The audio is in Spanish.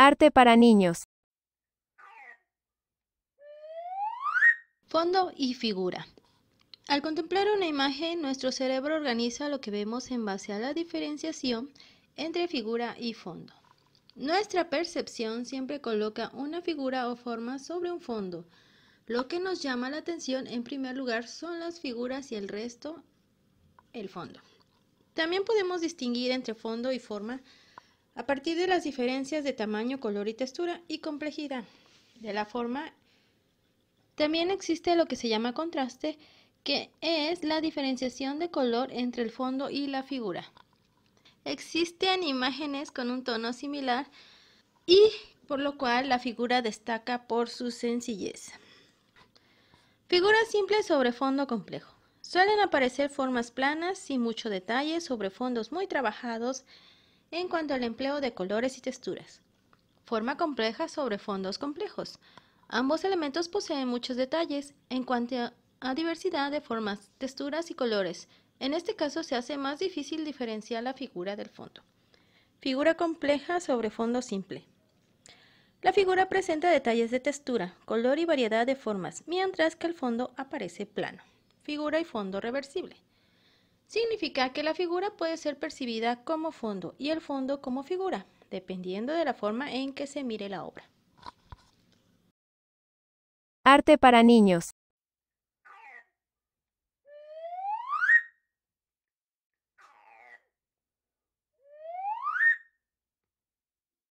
Arte para niños. Fondo y figura. Al contemplar una imagen, nuestro cerebro organiza lo que vemos en base a la diferenciación entre figura y fondo. Nuestra percepción siempre coloca una figura o forma sobre un fondo. Lo que nos llama la atención en primer lugar son las figuras y el resto el fondo. También podemos distinguir entre fondo y forma a partir de las diferencias de tamaño, color y textura y complejidad de la forma. También existe lo que se llama contraste, que es la diferenciación de color entre el fondo y la figura. Existen imágenes con un tono similar y por lo cual la figura destaca por su sencillez. Figuras simples sobre fondo complejo. Suelen aparecer formas planas sin mucho detalle sobre fondos muy trabajados en cuanto al empleo de colores y texturas. Forma compleja sobre fondos complejos. Ambos elementos poseen muchos detalles en cuanto a diversidad de formas, texturas y colores. En este caso se hace más difícil diferenciar la figura del fondo. Figura compleja sobre fondo simple. La figura presenta detalles de textura, color y variedad de formas, mientras que el fondo aparece plano. Figura y fondo reversible. Significa que la figura puede ser percibida como fondo y el fondo como figura, dependiendo de la forma en que se mire la obra. Arte para niños.